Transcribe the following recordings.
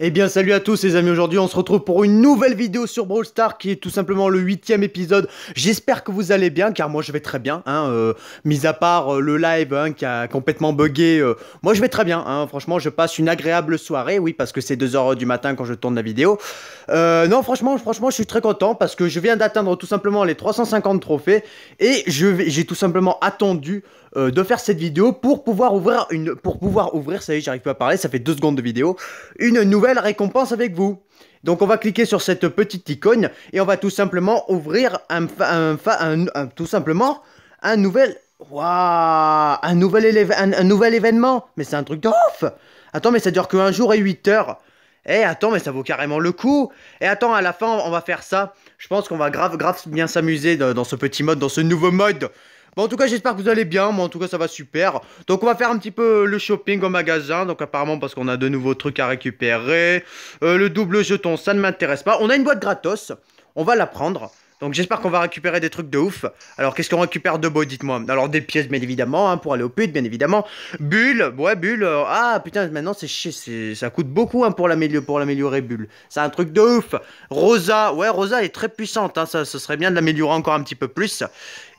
Eh bien salut à tous les amis, aujourd'hui on se retrouve pour une nouvelle vidéo sur Brawl Star qui est tout simplement le huitième épisode. J'espère que vous allez bien car moi je vais très bien, hein, euh, mis à part euh, le live hein, qui a complètement bugué, euh, moi je vais très bien, hein. franchement je passe une agréable soirée, oui parce que c'est 2h du matin quand je tourne la vidéo. non franchement, franchement je suis très content parce que je viens d'atteindre tout simplement les 350 trophées et j'ai tout simplement attendu euh, de faire cette vidéo pour pouvoir ouvrir une, pour pouvoir ouvrir, ça y est, j'arrive pas à parler, ça fait deux secondes de vidéo, une nouvelle récompense avec vous. Donc on va cliquer sur cette petite icône et on va tout simplement ouvrir un, un, tout simplement un nouvel, un nouvel un, nouvel événement. Mais c'est un truc de ouf. Attends, mais ça dure que un jour et 8 heures. Eh attends, mais ça vaut carrément le coup. Et eh, attends, à la fin, on va faire ça. Je pense qu'on va grave, grave bien s'amuser dans ce petit mode, dans ce nouveau mode. Bon, en tout cas, j'espère que vous allez bien. Moi, en tout cas, ça va super. Donc, on va faire un petit peu le shopping au magasin. Donc, apparemment, parce qu'on a de nouveaux trucs à récupérer. Euh, le double jeton, ça ne m'intéresse pas. On a une boîte gratos. On va la prendre. Donc j'espère qu'on va récupérer des trucs de ouf. Alors qu'est-ce qu'on récupère de beau, dites-moi Alors des pièces, bien évidemment, hein, pour aller au pute, bien évidemment. Bulle, ouais, bulle. Euh, ah putain, maintenant c'est chier, ça coûte beaucoup hein, pour l'améliorer, bulle. C'est un truc de ouf. Rosa, ouais, Rosa est très puissante. Hein, ça, ce serait bien de l'améliorer encore un petit peu plus.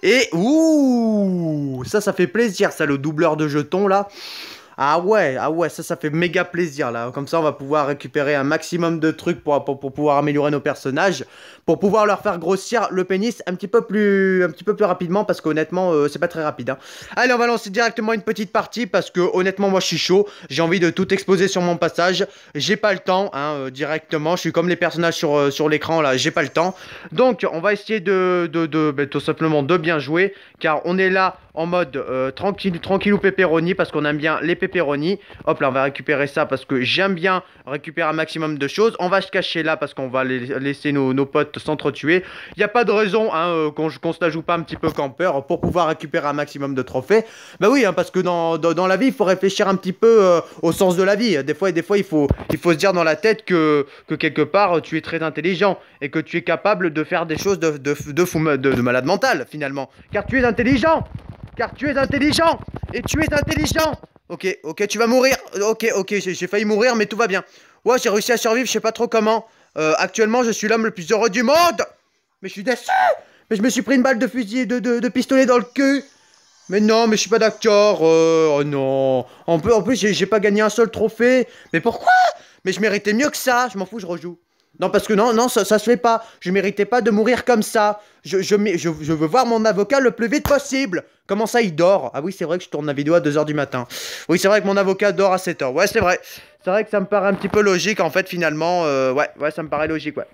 Et ouh, ça, ça fait plaisir, ça, le doubleur de jetons là. Ah ouais, ah ouais, ça, ça fait méga plaisir là. Comme ça, on va pouvoir récupérer un maximum de trucs pour, pour, pouvoir améliorer nos personnages, pour pouvoir leur faire grossir le pénis un petit peu plus, un petit peu plus rapidement parce qu'honnêtement, euh, c'est pas très rapide. Hein. Allez, on va lancer directement une petite partie parce que honnêtement, moi, je suis chaud. J'ai envie de tout exposer sur mon passage. J'ai pas le temps, hein, euh, directement. Je suis comme les personnages sur, euh, sur l'écran là, j'ai pas le temps. Donc, on va essayer de, de, ben, tout simplement de bien jouer car on est là en mode euh, tranquille, tranquille ou pepperoni parce qu'on aime bien les pepperoni. Hop là, on va récupérer ça parce que j'aime bien récupérer un maximum de choses. On va se cacher là parce qu'on va laisser nos, potes s'entretuer. Il n'y a pas de raison hein, euh, qu'on se la joue pas un petit peu campeur pour pouvoir récupérer un maximum de trophées. Bah oui, hein, parce que dans, la vie, il faut réfléchir un petit peu euh, au sens de la vie. Des fois, des fois il, faut, faut se dire dans la tête que, quelque part, tu es très intelligent et que tu es capable de faire des choses de malade mental finalement. Car tu es intelligent car tu es intelligent et tu es intelligent. Ok, ok, tu vas mourir. Ok, ok, j'ai failli mourir, mais tout va bien. Ouais, j'ai réussi à survivre, je sais pas trop comment. Euh, actuellement, je suis l'homme le plus heureux du monde. Mais je suis déçu. Mais je me suis pris une balle de fusil, de, de, pistolet dans le cul. Mais non, mais je suis pas d'acteur euh, oh non. En plus, en plus j'ai pas gagné un seul trophée. Mais pourquoi Mais je méritais mieux que ça. Je m'en fous, je rejoue. Non, parce que non, non, ça, ça se fait pas. Je méritais pas de mourir comme ça. Je, je, veux voir mon avocat le plus vite possible. Comment ça, il dort Ah oui, c'est vrai que je tourne la vidéo à 2h du matin. Oui, c'est vrai que mon avocat dort à 7h. Ouais, c'est vrai. C'est vrai que ça me paraît un petit peu logique, en fait, finalement. Euh, ouais, ouais, ça me paraît logique, ouais.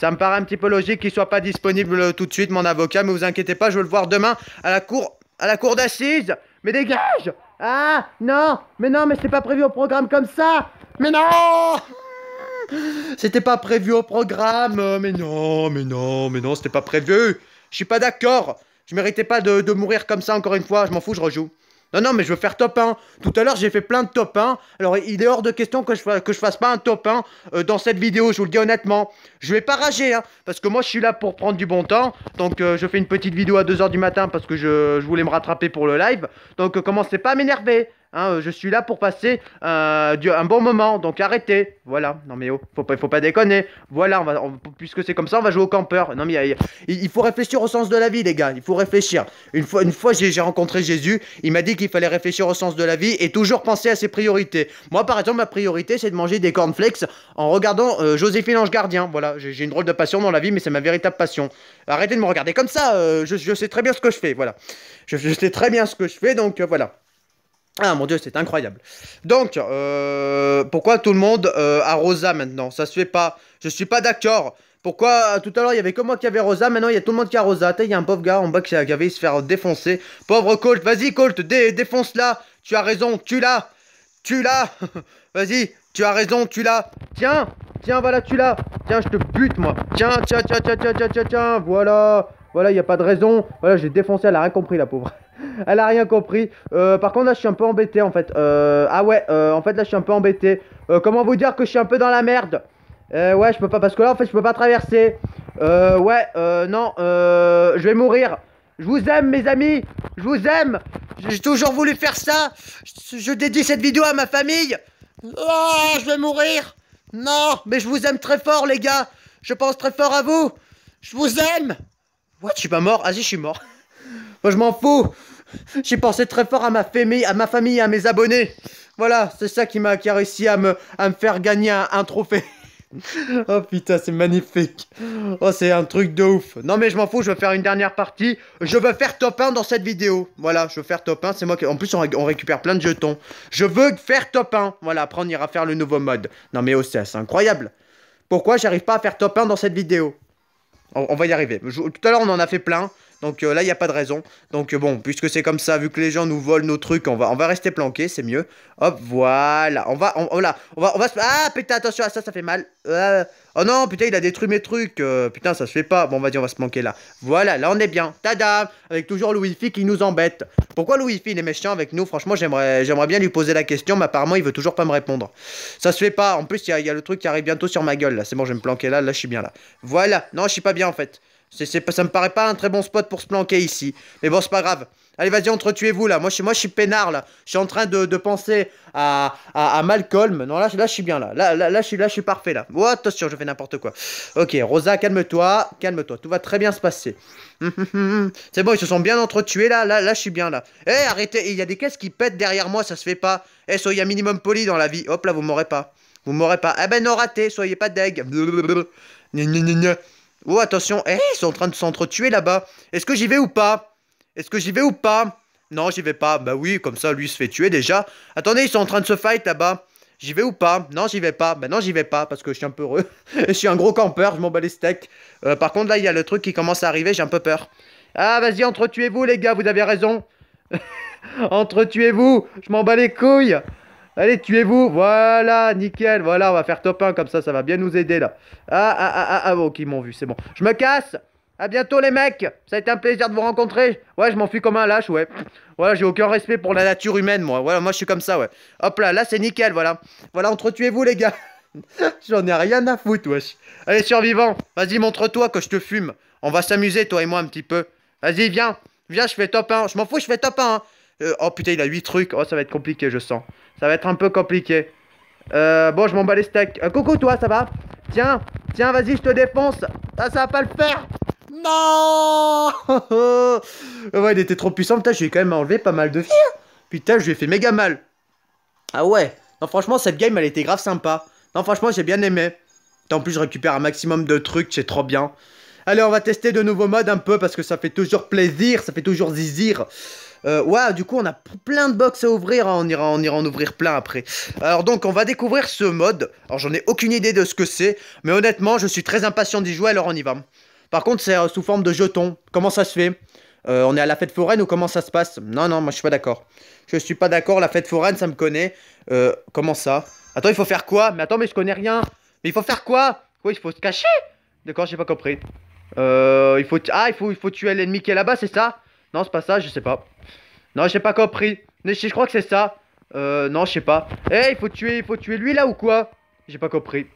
Ça me paraît un petit peu logique qu'il soit pas disponible tout de suite, mon avocat. Mais vous inquiétez pas, je vais le voir demain à la cour, à la cour d'assises. Mais dégage Ah, non Mais non, mais c'est pas prévu au programme comme ça Mais non c'était pas prévu au programme. Mais non, mais non, mais non, c'était pas prévu. Je suis pas d'accord. Je méritais pas de, mourir comme ça encore une fois. Je m'en fous, je rejoue. Non, non, mais je veux faire top 1. Tout à l'heure, j'ai fait plein de top 1. Alors, il est hors de question que je, fasse, que je fasse pas un top 1 euh, dans cette vidéo, je vous le dis honnêtement. Je vais pas rager, hein, parce que moi, je suis là pour prendre du bon temps. Donc, euh, je fais une petite vidéo à 2h du matin parce que je, voulais me rattraper pour le live. Donc, euh, commencez pas à m'énerver. Hein, euh, je suis là pour passer euh, un bon moment, donc arrêtez. Voilà, non mais oh, faut pas, faut pas déconner. Voilà, puisque c'est comme ça, on va jouer au campeur. Non mais il, faut réfléchir au sens de la vie, les gars. Il faut réfléchir. Une fois, j'ai rencontré Jésus, il m'a dit qu'il fallait réfléchir au sens de la vie et toujours penser à ses priorités. Moi, par exemple, ma priorité, c'est de manger des cornflakes en regardant euh, Joséphine Ange Gardien. Voilà, j'ai une drôle de passion dans la vie, mais c'est ma véritable passion. Arrêtez de me regarder comme ça. je, sais très bien ce que je fais. Voilà, je sais très bien ce que je fais, donc voilà. Ah mon dieu, c'est incroyable. Donc, euh, pourquoi tout le monde euh, a Rosa maintenant Ça se fait pas. Je suis pas d'accord. Pourquoi euh, tout à l'heure il y avait que moi qui avait Rosa, maintenant il y a tout le monde qui a Rosa. il y a un pauvre gars en bas qui avait se faire défoncer. Pauvre Colt, vas-y Colt, dé défonce-la. Tu as raison, tu l'as. Tu l'as. vas-y, tu as raison, tu l'as. Tiens, tiens, voilà, tu l'as. Tiens, je te bute moi. Tiens, tiens, tiens, tiens, tiens, tiens, tiens, Voilà, voilà, il n'y a pas de raison. Voilà, j'ai défoncé, elle a rien compris la pauvre. Elle a rien compris. Euh, par contre, là, je suis un peu embêté, en fait. Euh, ah ouais, euh, en fait, là, je suis un peu embêté. comment vous dire que je suis un peu dans la merde Ouais, je peux pas, parce que là, en fait, je peux pas traverser. ouais, non, je vais mourir. Je vous aime, mes amis. Je vous aime. J'ai toujours voulu faire ça. Je, dédie cette vidéo à ma famille. Oh, je vais mourir. Non, mais je vous aime très fort, les gars. Je pense très fort à vous. Je vous aime. What, je suis pas mort Ah si, je suis mort. Moi, je m'en fous. J'ai pensé très fort à ma famille, à ma famille, à mes abonnés. Voilà, c'est ça qui m'a qui a réussi à me, à faire gagner un, trophée. oh putain, c'est magnifique. Oh, c'est un truc de ouf. Non mais je m'en fous, je veux faire une dernière partie. Je veux faire top 1 dans cette vidéo. Voilà, je veux faire top 1, c'est moi qui... En plus, on, récupère plein de jetons. Je veux faire top 1. Voilà, après on ira faire le nouveau mode. Non mais oh, c'est incroyable. Pourquoi j'arrive pas à faire top 1 dans cette vidéo on, va y arriver. tout à l'heure, on en a fait plein. Donc euh, là, il n'y a pas de raison. Donc euh, bon, puisque c'est comme ça, vu que les gens nous volent nos trucs, on va, on va rester planqué, c'est mieux. Hop, voilà. On va, on, voilà. Oh on va, on va se... Ah, putain, attention à ça, ça fait mal. Euh, oh non, putain, il a détruit mes trucs. putain, ça se fait pas. Bon, vas-y, on va se manquer là. Voilà, là, on est bien. Tada Avec toujours le wi qui nous embête. Pourquoi le wi il est méchant avec nous Franchement, j'aimerais bien lui poser la question, mais apparemment, il veut toujours pas me répondre. Ça se fait pas. En plus, il y, y, a le truc qui arrive bientôt sur ma gueule, là. C'est bon, je vais me planquer là. Là, je suis bien, là. Voilà. Non, je suis pas bien, en fait. C'est, ça me paraît pas un très bon spot pour se planquer ici. Mais bon, c'est pas grave. Allez, vas-y, entretuez-vous là. Moi je, moi, je suis peinard là. Je suis en train de, penser à, à, Malcolm. Non, là, là, je suis bien là. Là, là, là, je, suis, là je suis parfait là. Oh, attention, je fais n'importe quoi. Ok, Rosa, calme-toi. Calme-toi. Tout va très bien se passer. c'est bon, ils se sont bien entretués là. Là, là je suis bien là. Eh, arrêtez. Il y a des caisses qui pètent derrière moi, ça se fait pas. Eh, hey, soyez un minimum poli dans la vie. Hop là, vous m'aurez pas. Vous m'aurez pas. Eh ben, non, raté. Soyez pas deg. Oh, attention, eh, ils sont en train de s'entretuer là-bas. Est-ce que j'y vais ou pas Est-ce que j'y vais ou pas Non, j'y vais pas. Bah oui, comme ça, lui se fait tuer déjà. Attendez, ils sont en train de se fight là-bas. J'y vais ou pas Non, j'y vais pas. Bah non, j'y vais pas parce que je suis un peu heureux. je suis un gros campeur, je m'en bats les steaks. Euh, par contre, là, il y a le truc qui commence à arriver, j'ai un peu peur. Ah, vas-y, entretuez-vous, les gars, vous avez raison. entretuez-vous, je m'en bats les couilles. Allez, tuez-vous. Voilà, nickel. Voilà, on va faire top 1 comme ça, ça va bien nous aider là. Ah, ah, ah, ah, ah, ok, oh, ils m'ont vu, c'est bon. Je me casse. À bientôt les mecs. Ça a été un plaisir de vous rencontrer. Ouais, je m'enfuis comme un lâche, ouais. Voilà, j'ai aucun respect pour la nature humaine, moi. Voilà, moi je suis comme ça, ouais. Hop là, là c'est nickel, voilà. Voilà, entretuez-vous les gars. J'en ai rien à foutre, wesh. Allez, survivant, vas-y, montre-toi que je te fume. On va s'amuser, toi et moi, un petit peu. Vas-y, viens. Viens, je fais top 1. Je m'en fous, je fais top 1. Euh, oh putain, il a 8 trucs. Oh, ça va être compliqué, je sens. Ça va être un peu compliqué. Euh, bon, je m'en bats les steaks. Euh, coucou, toi, ça va Tiens, tiens, vas-y, je te défonce. Ah, ça va pas le faire. Non Ouais, il était trop puissant. Putain, je quand même enlevé pas mal de vie. Hein. Putain, je lui ai fait méga mal. Ah ouais. Non, franchement, cette game, elle était grave sympa. Non, franchement, j'ai bien aimé. En plus, je récupère un maximum de trucs, c'est trop bien. Allez, on va tester de nouveaux modes un peu parce que ça fait toujours plaisir, ça fait toujours zizir. Euh, waouh, du coup, on a plein de box à ouvrir. Hein. On, ira, on en ouvrir plein après. Alors, donc, on va découvrir ce mode. Alors, j'en ai aucune idée de ce que c'est. Mais honnêtement, je suis très impatient d'y jouer, alors on y va. Par contre, c'est euh, sous forme de jetons. Comment ça se fait euh, On est à la fête foraine ou comment ça se passe Non, non, moi, je suis pas d'accord. Je suis pas d'accord. La fête foraine, ça me connaît. comment ça Attends, il faut faire quoi Mais attends, mais je connais rien. Mais il faut faire quoi Quoi, il faut se cacher D'accord, j'ai pas compris. il faut... Ah, il faut, il faut tuer l'ennemi qui est là-bas, c'est ça non, c'est pas ça, je sais pas. Non, j'ai pas compris. je crois que c'est ça. Euh, non, je sais pas. Eh, il faut tuer, il faut tuer lui là ou quoi J'ai pas compris.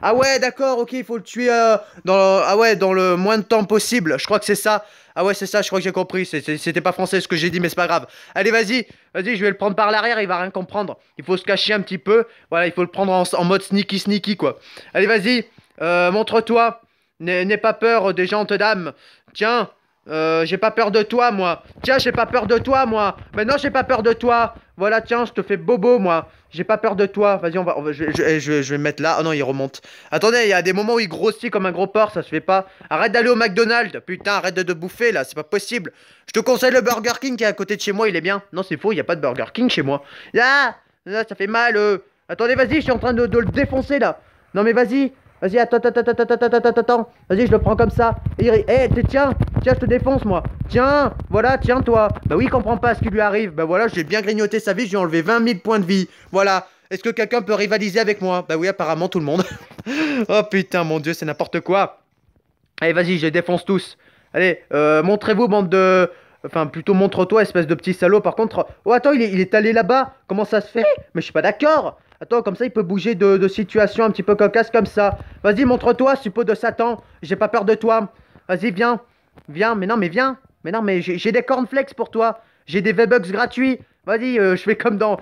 Ah ouais, d'accord, ok, il faut le tuer euh, dans le, ah ouais, dans le moins de temps possible. Je crois que c'est ça. Ah ouais, c'est ça, je crois que j'ai compris. C'était pas français ce que j'ai dit, mais c'est pas grave. Allez, vas-y, vas-y, je vais le prendre par l'arrière, il va rien comprendre. Il faut se cacher un petit peu. Voilà, il faut le prendre en, mode sneaky sneaky, quoi. Allez, vas-y, euh, montre-toi. N'aie pas peur des gens te dame. Tiens, euh, j'ai pas peur de toi, moi. Tiens, j'ai pas peur de toi, moi. Mais non, j'ai pas peur de toi. Voilà, tiens, je te fais bobo, moi. J'ai pas peur de toi. Vas-y, on va. je, je, je, vais mettre là. Oh non, il remonte. Attendez, il y a des moments où il grossit comme un gros porc, ça se fait pas. Arrête d'aller au McDonald's. Putain, arrête de, te bouffer là, c'est pas possible. Je te conseille le Burger King qui est à côté de chez moi, il est bien. Non, c'est faux, il y a pas de Burger King chez moi. Là, ah, ah, ça fait mal. Euh. Attendez, vas-y, je suis en train de le défoncer là. Non, mais vas-y. Vas-y, attends, attends, attends, attends, attends, attends, Vas-y, je le prends comme ça. Eh, tiens, tiens, je te défonce, moi. Tiens, voilà, tiens-toi. Bah oui, il comprend pas ce qui lui arrive. Bah voilà, j'ai bien grignoté sa vie, j'ai enlevé 20 000 points de vie. Voilà. Est-ce que quelqu'un peut rivaliser avec moi Bah oui, apparemment, tout le monde. oh putain, mon dieu, c'est n'importe quoi. Allez, vas-y, je les défonce tous. Allez, euh, montrez-vous, bande de... Enfin, plutôt montre-toi, espèce de petit salaud. Par contre... Oh, attends, il est allé là-bas. Comment ça se fait Mais je suis pas d'accord. Attends, comme ça, il peut bouger de, situation un petit peu cocasse comme ça. Vas-y, montre-toi, suppos de Satan. J'ai pas peur de toi. Vas-y, viens. Viens, mais non, mais viens. Mais non, mais j'ai des cornflakes pour toi. J'ai des V-Bucks gratuits. Vas-y, euh, je fais comme dans,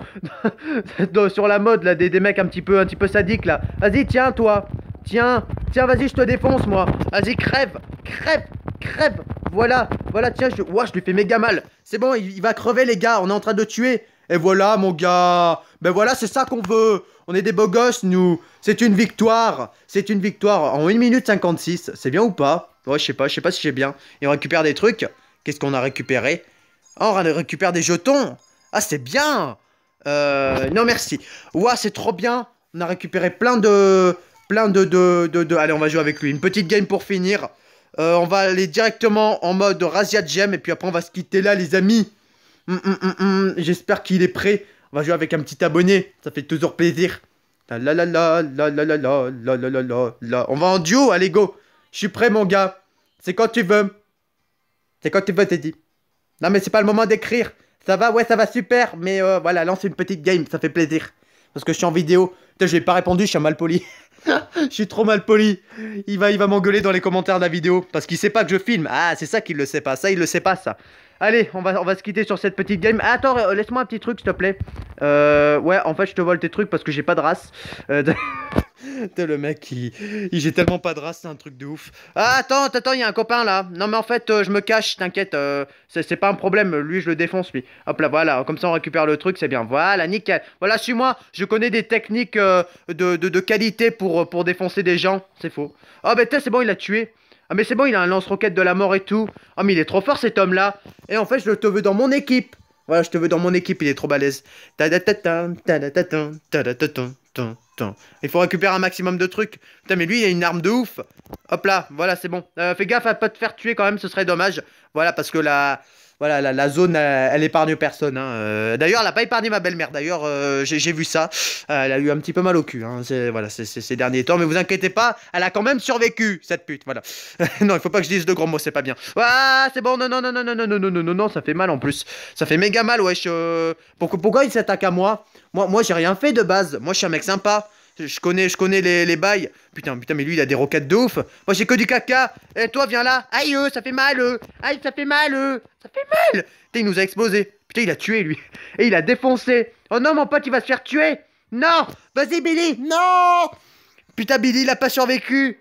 sur la mode là, des, mecs un petit peu, un petit peu sadiques là. Vas-y, tiens toi, tiens, tiens, vas-y, je te défonce moi. Vas-y, crève, crève, crève. Voilà, voilà, tiens, je, ouah, je lui fais méga mal. C'est bon, il, va crever les gars, on est en train de tuer. Et voilà, mon gars. Ben voilà, c'est ça qu'on veut. On est des beaux gosses, nous. C'est une victoire. C'est une victoire en 1 minute 56. C'est bien ou pas Ouais, je sais pas. Je sais pas si j'ai bien. Et on récupère des trucs. Qu'est-ce qu'on a récupéré Oh, on récupère des jetons. Ah, c'est bien. Euh, non, merci. Ouah, c'est trop bien. On a récupéré plein de... Plein de, de, de, Allez, on va jouer avec lui. Une petite game pour finir. Euh, on va aller directement en mode Razia Gem. Et puis après, on va se quitter là, les amis j'espère qu'il est prêt. On va jouer avec un petit abonné, ça fait toujours plaisir. La la la la la la la la On va en duo, allez go. Je suis prêt mon gars. C'est quand tu veux. C'est quand tu veux, t'es dit. Non mais c'est pas le moment d'écrire. Ça va, ouais, ça va super, mais voilà, lance une petite game, ça fait plaisir. Parce que je suis en vidéo. Putain, j'ai pas répondu, je suis un mal poli. je suis trop mal poli. Il va, il va m'engueuler dans les commentaires de la vidéo parce qu'il sait pas que je filme. Ah, c'est ça qu'il le sait pas. Ça, il le sait pas, ça. Allez, on va, on va se quitter sur cette petite game. Ah, attends, euh, laisse-moi un petit truc, s'il te plaît. Euh, ouais, en fait, je te vole tes trucs parce que j'ai pas de race. Euh, T'as le mec qui. J'ai tellement pas de race, c'est un truc de ouf. Ah, attends, attends, il y a un copain là. Non, mais en fait, euh, je me cache, t'inquiète. Euh, c'est pas un problème. Lui, je le défonce, lui. Hop là, voilà. Comme ça, on récupère le truc, c'est bien. Voilà, nickel. Voilà, suis-moi. Je connais des techniques euh, de, qualité pour, pour défoncer des gens. C'est faux. Ah, oh, bah, c'est bon, il a tué. Ah, mais c'est bon, il a un lance-roquette de la mort et tout. Ah, oh, mais il est trop fort, cet homme là. Et en fait, je te veux dans mon équipe. Voilà, je te veux dans mon équipe, il est trop balèze. Il faut récupérer un maximum de trucs. Putain, mais lui, il a une arme de ouf. Hop là, voilà, c'est bon. Euh, fais gaffe à pas te faire tuer quand même, ce serait dommage. Voilà, parce que la... Voilà, la, zone, elle, épargne personne. Hein. d'ailleurs, elle n'a pas épargné ma belle-mère. D'ailleurs, j'ai vu ça. elle a eu un petit peu mal au cul. Hein. Voilà, c ces derniers temps. Mais vous inquiétez pas, elle a quand même survécu, cette pute. Voilà. non, il faut pas que je dise de gros mots, c'est pas bien. Ah, c'est bon, non, non, non, non, non, non, non, non, non, non, ça fait mal en plus. Ça fait méga mal, wesh. Pourquoi, pourquoi il s'attaque à moi Moi, moi j'ai rien fait de base. Moi, je suis un mec sympa. Je connais, je connais les, les bails. Putain, putain, mais lui, il a des roquettes de ouf. Moi, j'ai que du caca. Et eh, toi, viens là. Aïe, euh, ça fait mal. Euh. Aïe, ça fait mal. Euh. Ça fait mal. Putain, il nous a explosé. Putain, il a tué, lui. Et il a défoncé. Oh non, mon pote, il va se faire tuer. Non. Vas-y, Billy. Non. Putain, Billy, il a pas survécu.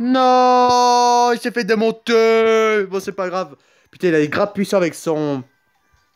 Non. Il s'est fait démonter. Bon, c'est pas grave. Putain, il a grave puissant avec son...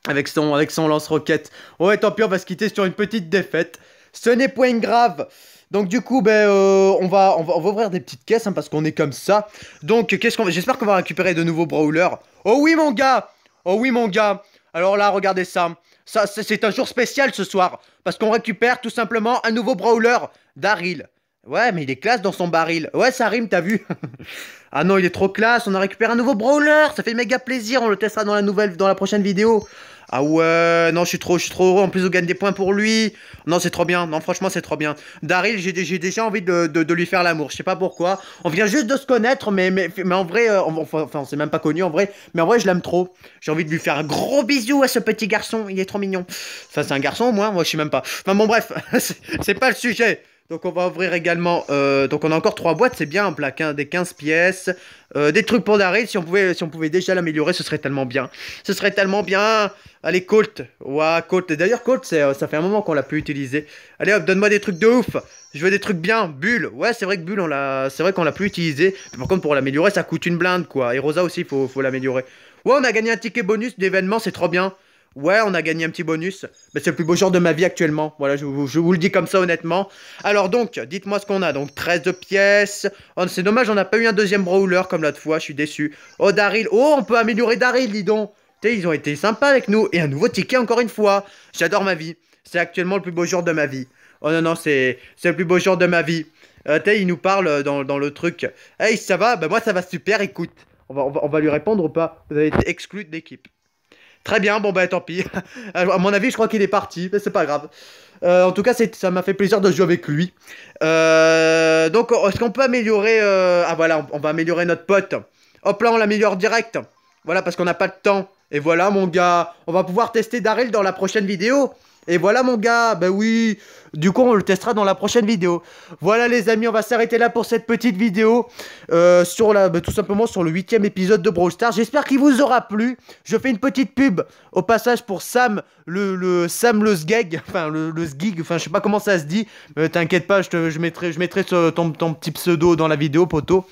Avec son, avec son lance-roquette. Ouais, tant pis, on va se quitter sur une petite défaite. Ce n'est point grave. Donc du coup, ben, euh, on, va, on, ouvrir des petites caisses hein, parce qu'on est comme ça. Donc qu'est-ce qu'on J'espère qu'on va récupérer de nouveaux brawlers. Oh oui mon gars Oh oui mon gars Alors là, regardez ça. Ça, c'est un jour spécial ce soir. Parce qu'on récupère tout simplement un nouveau brawler, d'Aril. Ouais, mais il est classe dans son baril. Ouais, ça rime, t'as vu Ah non, il est trop classe, on a récupéré un nouveau brawler, ça fait méga plaisir, on le testera dans la nouvelle, dans la prochaine vidéo. Ah ouais, non, je suis trop, je suis trop heureux, en plus on gagne des points pour lui. Non, c'est trop bien, non, franchement, c'est trop bien. Daryl, j'ai déjà envie de, lui faire l'amour, je sais pas pourquoi. On vient juste de se connaître, mais, mais, en vrai, euh, on, enfin, on s'est même pas connu en vrai, mais en vrai, je l'aime trop. J'ai envie de lui faire un gros bisou à ce petit garçon, il est trop mignon. Ça c'est un garçon Moi, moi je sais même pas. Enfin bon, bref, c'est pas le sujet. Donc on va ouvrir également, euh, donc on a encore 3 boîtes, c'est bien un hein, des 15 pièces, euh, des trucs pour si on pouvait, si on pouvait déjà l'améliorer, ce serait tellement bien. Ce serait tellement bien, allez Colt, ouais Colt, d'ailleurs Colt, euh, ça fait un moment qu'on l'a plus utilisé. Allez hop, donne-moi des trucs de ouf, je veux des trucs bien, Bulle, ouais c'est vrai que Bulle, on l'a, c'est vrai qu'on l'a plus utilisé, mais par contre pour l'améliorer ça coûte une blinde quoi, et Rosa aussi, faut, faut l'améliorer. Ouais on a gagné un ticket bonus d'événement, c'est trop bien. Ouais, on a gagné un petit bonus. Mais c'est le plus beau jour de ma vie actuellement. Voilà, je, vous, le dis comme ça honnêtement. Alors donc, dites-moi ce qu'on a. Donc 13 pièces. Oh, c'est dommage, on n'a pas eu un deuxième brawler comme l'autre fois, je suis déçu. Oh Daryl, oh on peut améliorer Daryl, dis donc. Ils ont été sympas avec nous. Et un nouveau ticket encore une fois. J'adore ma vie. C'est actuellement le plus beau jour de ma vie. Oh non, non, c'est le plus beau jour de ma vie. Euh, il nous parle euh, dans, le truc. Hey, ça va Bah moi ça va super, écoute. On va, on va, on va lui répondre ou pas Vous avez été exclu de l'équipe. Très bien, bon bah tant pis. à mon avis, je crois qu'il est parti, mais c'est pas grave. Euh, en tout cas, ça m'a fait plaisir de jouer avec lui. Euh, donc, oh, est-ce qu'on peut améliorer... Euh, ah voilà, on, va améliorer notre pote. Hop là, on l'améliore direct. Voilà, parce qu'on n'a pas de temps. Et voilà, mon gars, on va pouvoir tester Daryl dans la prochaine vidéo. Et voilà mon gars, bah oui, du coup on le testera dans la prochaine vidéo. Voilà les amis, on va s'arrêter là pour cette petite vidéo euh, sur la, ben, tout simplement sur le huitième épisode de Brawl Stars. J'espère qu'il vous aura plu. Je fais une petite pub au passage pour Sam, le, le Sam le enfin le, le enfin je sais pas comment ça se dit. Euh, t'inquiète pas, je, mettrai, je mettrai ton, ton petit pseudo dans la vidéo, poteau.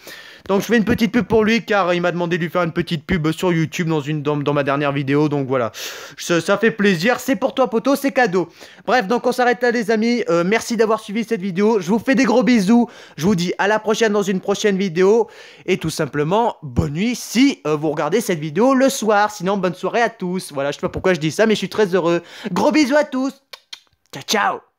Donc je fais une petite pub pour lui car il m'a demandé de lui faire une petite pub sur YouTube dans, une, dans, ma dernière vidéo. Donc voilà, ça, fait plaisir. C'est pour toi poto, c'est cadeau. Bref, donc on s'arrête là les amis. Euh, merci d'avoir suivi cette vidéo. Je vous fais des gros bisous. Je vous dis à la prochaine dans une prochaine vidéo. Et tout simplement, bonne nuit si euh, vous regardez cette vidéo le soir. Sinon, bonne soirée à tous. Voilà, je sais pas pourquoi je dis ça, mais je suis très heureux. Gros bisous à tous. Ciao, ciao